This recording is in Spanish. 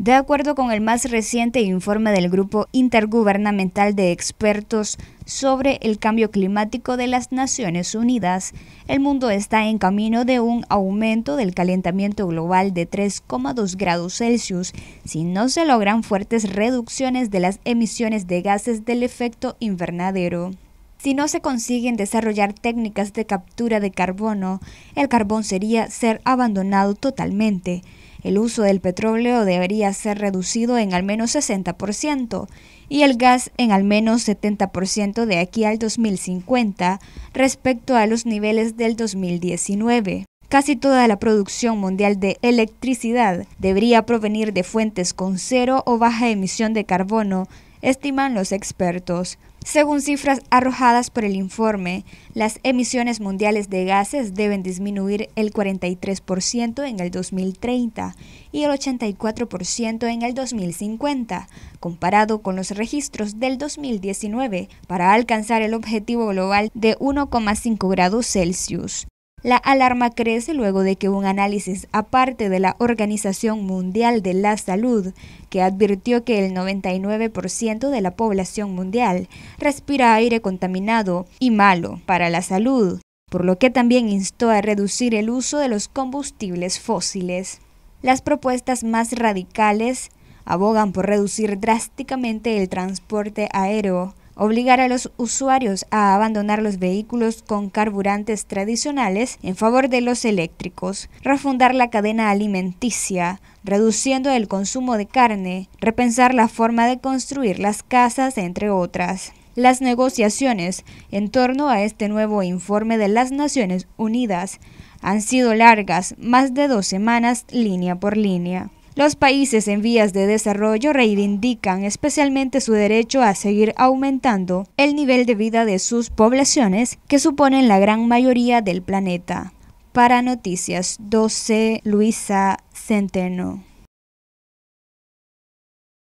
De acuerdo con el más reciente informe del Grupo Intergubernamental de Expertos sobre el Cambio Climático de las Naciones Unidas, el mundo está en camino de un aumento del calentamiento global de 3,2 grados Celsius si no se logran fuertes reducciones de las emisiones de gases del efecto invernadero. Si no se consiguen desarrollar técnicas de captura de carbono, el carbón sería ser abandonado totalmente. El uso del petróleo debería ser reducido en al menos 60% y el gas en al menos 70% de aquí al 2050 respecto a los niveles del 2019. Casi toda la producción mundial de electricidad debería provenir de fuentes con cero o baja emisión de carbono estiman los expertos. Según cifras arrojadas por el informe, las emisiones mundiales de gases deben disminuir el 43% en el 2030 y el 84% en el 2050, comparado con los registros del 2019, para alcanzar el objetivo global de 1,5 grados Celsius. La alarma crece luego de que un análisis aparte de la Organización Mundial de la Salud, que advirtió que el 99% de la población mundial respira aire contaminado y malo para la salud, por lo que también instó a reducir el uso de los combustibles fósiles. Las propuestas más radicales abogan por reducir drásticamente el transporte aéreo, obligar a los usuarios a abandonar los vehículos con carburantes tradicionales en favor de los eléctricos, refundar la cadena alimenticia, reduciendo el consumo de carne, repensar la forma de construir las casas, entre otras. Las negociaciones en torno a este nuevo informe de las Naciones Unidas han sido largas, más de dos semanas línea por línea. Los países en vías de desarrollo reivindican especialmente su derecho a seguir aumentando el nivel de vida de sus poblaciones, que suponen la gran mayoría del planeta. Para Noticias 12, Luisa Centeno.